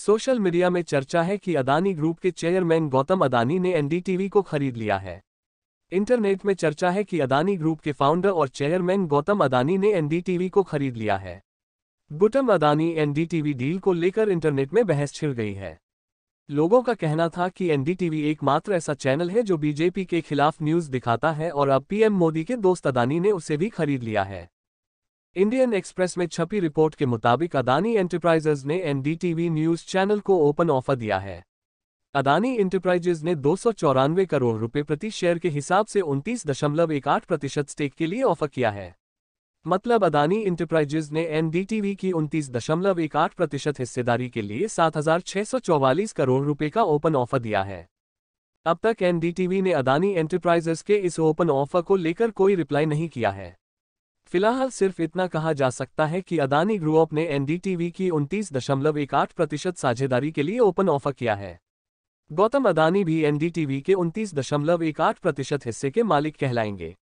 social media में चर्चा है कि अदानी ग्रुप के चेयरमैन गौतम अदानी ने एनडीटीवी को खरीद लिया है इंटरनेट में चर्चा है कि अदानी ग्रुप के फाउंडर और चेयरमैन गौतम अदानी ने एनडीटीवी को खरीद लिया है गुटम अदानी एनडीटीवी डील को लेकर इंटरनेट में बहस छिड़ गई है लोगों का कहना था कि एनडीटीवी एकमात्र ऐसा चैनल है जो बीजेपी के खिलाफ न्यूज दिखाता है और अब पीएम मोदी के दोस्त अदानी ने उसे भी खरीद लिया है इंडियन एक्सप्रेस में छपी रिपोर्ट के मुताबिक अदानी एंटरप्राइजेज ने एनडीटीवी न्यूज चैनल को ओपन ऑफर दिया है अदानी इंटरप्राइजेज ने दो करोड़ रुपए प्रति शेयर के हिसाब से उनतीस प्रतिशत स्टेक के लिए ऑफर किया है मतलब अदानी इंटरप्राइजेज ने एनडीटीवी की उनतीस प्रतिशत हिस्सेदारी के लिए 7,644 करोड़ रुपए का ओपन ऑफर दिया है अब तक एनडीटीवी ने अदानी एंटरप्राइजेज के इस ओपन ऑफर को लेकर कोई रिप्लाई नहीं किया है फिलहाल सिर्फ इतना कहा जा सकता है कि अदानी ग्रुप ने एनडीटीवी की उनतीस दशमलव एक आठ प्रतिशत साझेदारी के लिए ओपन ऑफर किया है गौतम अदानी भी एनडीटीवी के उनतीस दशमलव एक आठ प्रतिशत हिस्से के मालिक कहलाएंगे